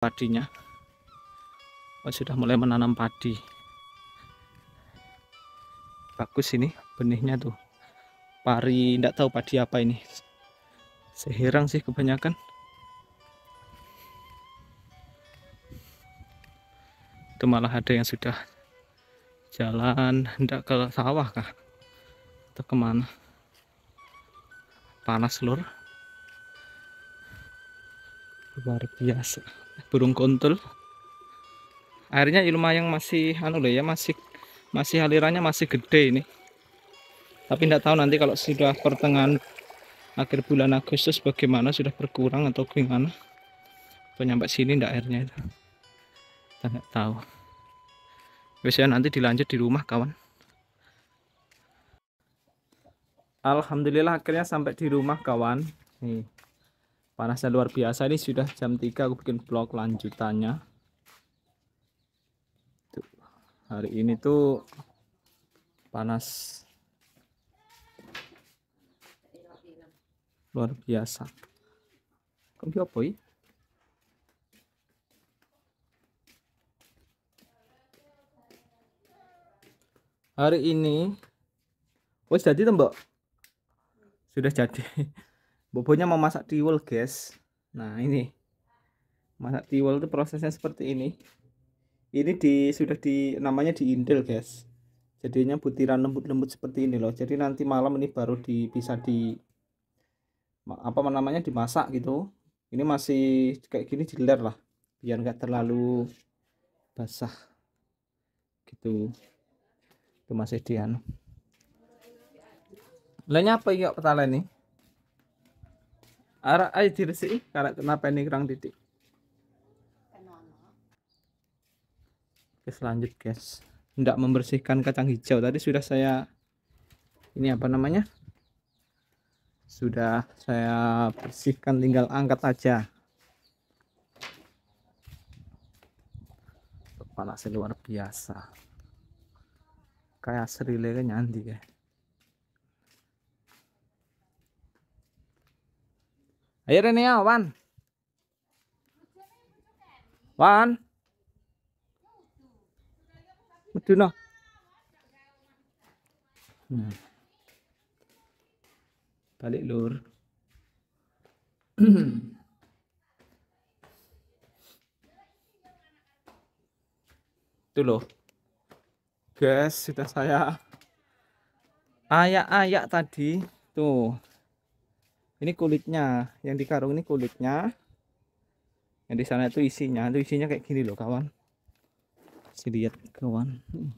padinya oh, sudah mulai menanam padi bagus ini benihnya tuh pari tidak tahu padi apa ini seherang sih kebanyakan itu malah ada yang sudah jalan hendak ke sawah kah atau kemana panas lur luar biasa burung kontol airnya yang masih anu loh ya masih masih alirannya masih gede ini tapi tidak tahu nanti kalau sudah pertengahan akhir bulan Agustus bagaimana sudah berkurang atau gimana penyambat sini ndak airnya itu kita tahu biasanya nanti dilanjut di rumah kawan Alhamdulillah akhirnya sampai di rumah kawan nih panasnya luar biasa ini sudah jam 3 aku bikin vlog lanjutannya tuh, hari ini tuh panas luar biasa kok apa ya hari ini wes jadi tembok sudah jadi bobonya mau masak tiwul guys nah ini masak tiwul itu prosesnya seperti ini ini di sudah di namanya di intel guys jadinya butiran lembut-lembut seperti ini loh jadi nanti malam ini baru di bisa di apa namanya dimasak gitu ini masih kayak gini diler lah biar nggak terlalu basah gitu itu masih dian lainnya apa yuk petala ini Arah ayo diresiki karena kenapa ini kurang titik. Oke, selanjut guys. Tidak membersihkan kacang hijau tadi sudah saya ini apa namanya? Sudah saya bersihkan tinggal angkat aja. Panasnya luar biasa. Kayak serilenya nanti guys. Ayo ya, Wan. Wan. Medu no. Hmm. Balik lur. Itu loh. Guys, sudah saya ayak-ayak tadi. Tuh ini kulitnya yang di karung ini kulitnya yang di sana itu isinya itu isinya kayak gini loh kawan si lihat kawan hmm.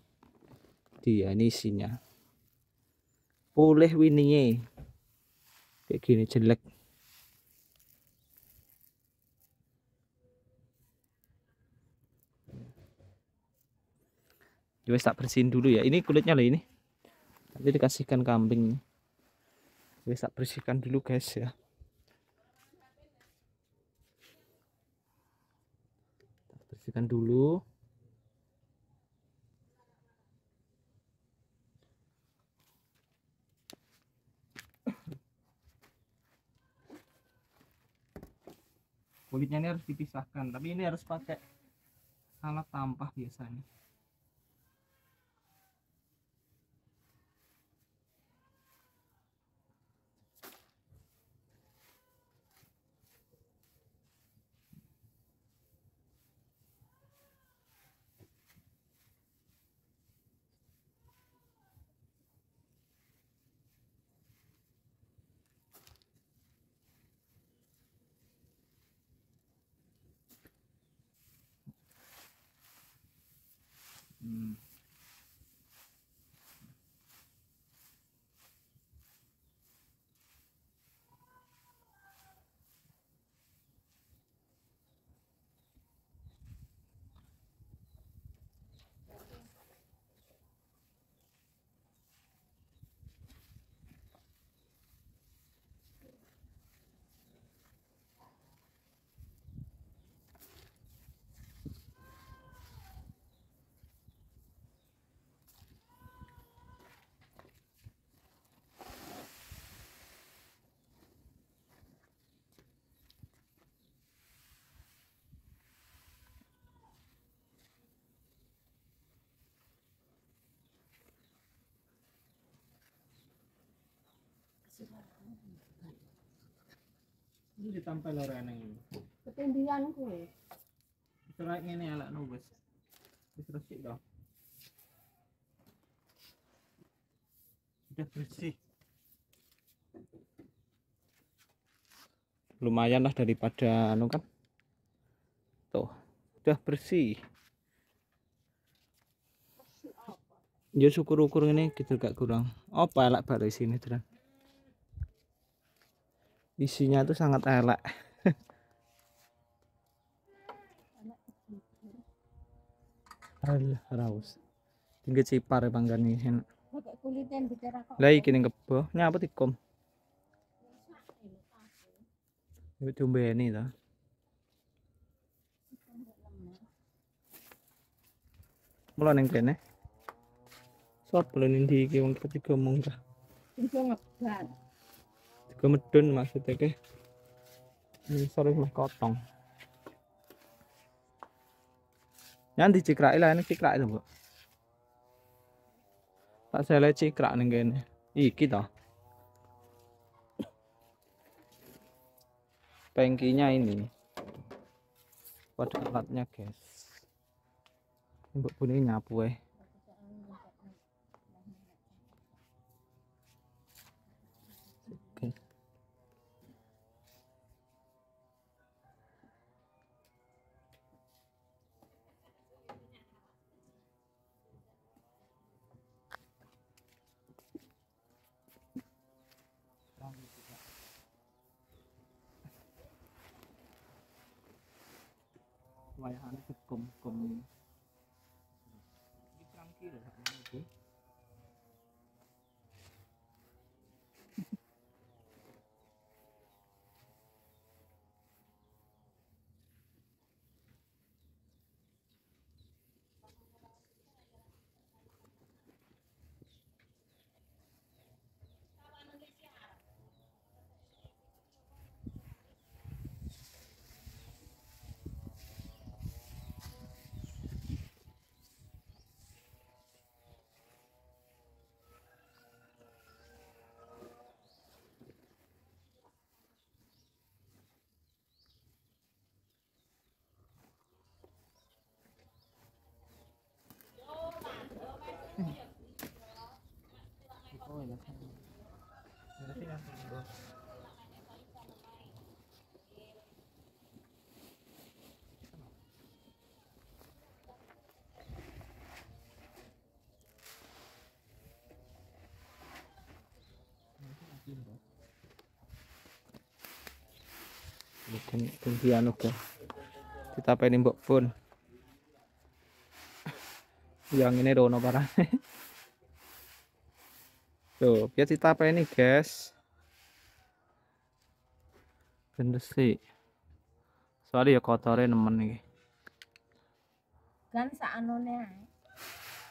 dia ini isinya boleh wininya kayak gini jelek Jadi tak bersihin dulu ya. Ini kulitnya loh ini. Nanti dikasihkan kambing besok saya bersihkan dulu guys ya bersihkan dulu kulitnya ini harus dipisahkan tapi ini harus pakai alat tampah biasanya Mm. Ini tampal orang yang ini. Ketindian ku wis. ini alat nubes no wis. dah. bersih. Lumayan lah daripada anu kan. Tuh, Sudah bersih. Ya syukur-syukur ini kita gitu gak kurang. Apa elak baru sini terang isinya itu sangat elek Alah, raus. Tinggi cipar ya enak. Lah iki ning kebo, apa tikom. cumbe ini ta. Mulai neng kene. Soal pelanin di kiri, wong ketiga mung ta. Iku ngebat medun maksudnya ke. Ngisor meh kotong. Yang dicikrai lah, ini cikrai itu, Bu. Tak saya cikrak ning kene. Iki kita Pengkinya ini. Pada alatnya, guys. Mbok bunyi nyapu eh. 為下呢個共共。Den den kita apa ini mbok pun. Yang ini rono parah Tuh, biar ini guys. industri sih. Soalnya ya kotornya nemen nih. Kan saanone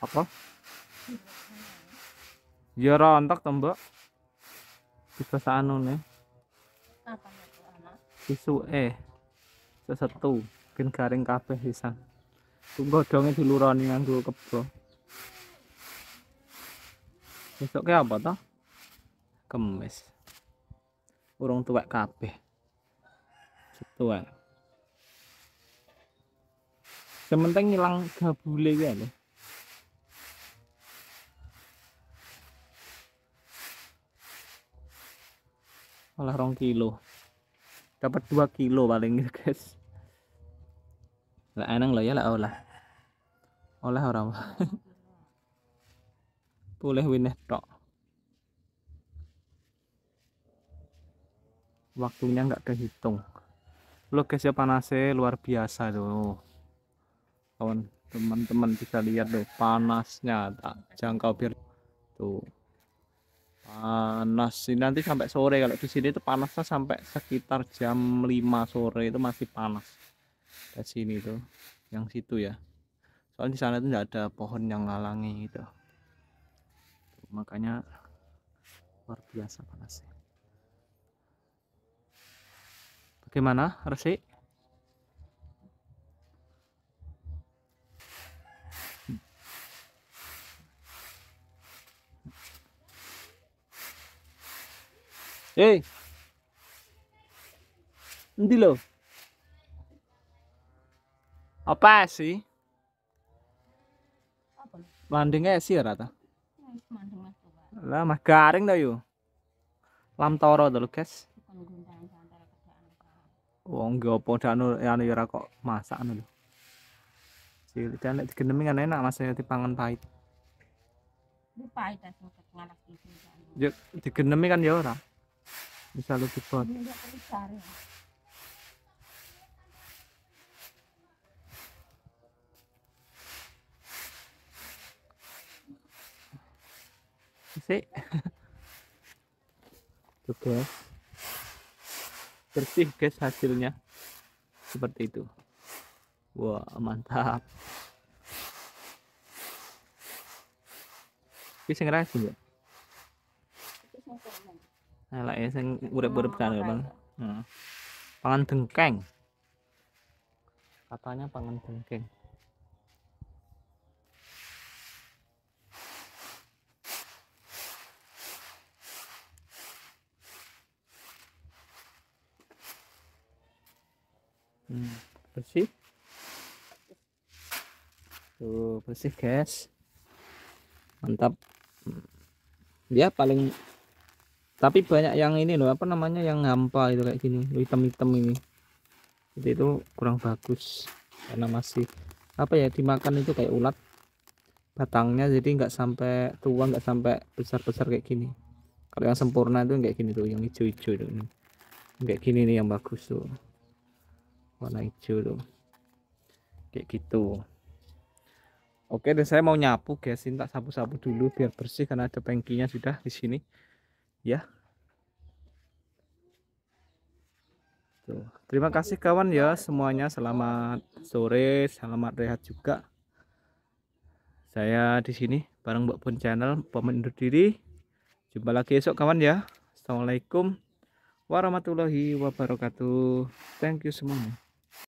Apa? Ya rontok tembok. Bisa saanone. Apa? eh sesetu ben garing kabeh luar nih diluroni nganggo kebo kayak apa toh kemes urung tuwek kabeh tuwek sementing ngilang gabule gue nih olah rong kilo dapat 2 kilo paling gitu, guys lah enang lah ya lah olah olah orang boleh wineh tok waktunya nggak kehitung lo guys ya panasnya luar biasa tuh kawan teman-teman bisa lihat tuh panasnya tak jangkau biru tuh panas sih nanti sampai sore kalau di sini itu panasnya sampai sekitar jam 5 sore itu masih panas di sini itu. yang situ ya soalnya di sana itu nggak ada pohon yang ngalangi itu. makanya luar biasa panasnya bagaimana resik এই lo, apa sih apa landingnya sih rata lah mah garing dah yuk lam toro dah guys wong gak apa danu anu ya kok masak anu cilik dan digendemi kan enak masanya dipangan pahit ini pahit aja ngalah digendemi kan ya orang bisa lu support sih tuh guys bersih guys hasilnya seperti itu wah mantap bisa ngerasin ya? elek nah, ya sing urip-urip oh, kan hmm. pangan dengkeng katanya pangan dengkeng hmm, bersih tuh bersih guys mantap hmm. dia paling tapi banyak yang ini loh apa namanya yang hampa itu kayak gini hitam-hitam ini jadi itu kurang bagus karena masih apa ya dimakan itu kayak ulat batangnya jadi nggak sampai tua nggak sampai besar-besar kayak gini kalau yang sempurna itu kayak gini tuh yang hijau-hijau tuh kayak gini nih yang bagus tuh warna hijau tuh kayak gitu oke dan saya mau nyapu guys ini tak sapu-sapu dulu biar bersih karena ada pengkinya sudah di sini ya Tuh. terima kasih kawan ya semuanya selamat sore selamat rehat juga saya di sini bareng Mbak Pun Channel undur diri jumpa lagi esok kawan ya Assalamualaikum warahmatullahi wabarakatuh thank you semuanya